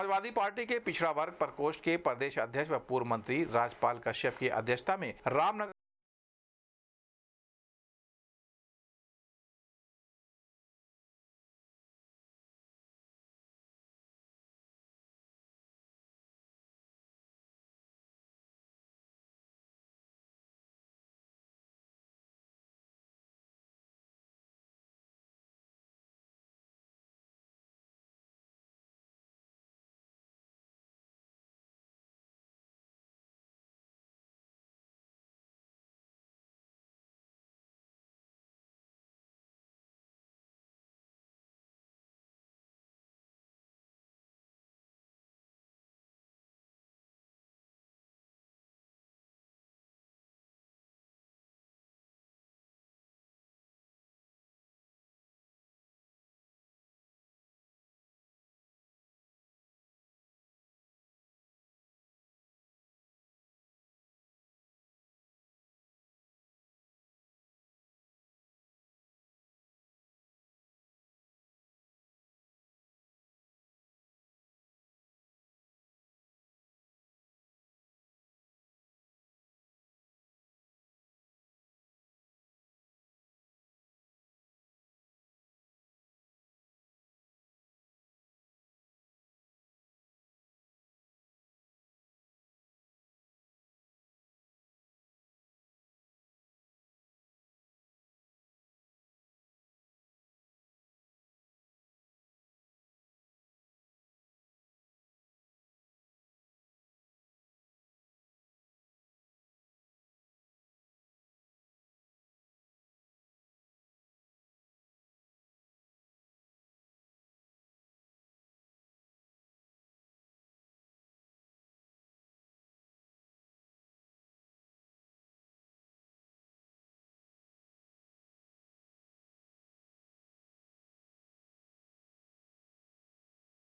Samajwadi party के पिछड़ा वर्ग प्रकोष्ठ के प्रदेश अध्यक्ष व पूर्व मंत्री राजपाल कश्यप की अध्यक्षता में रामनगर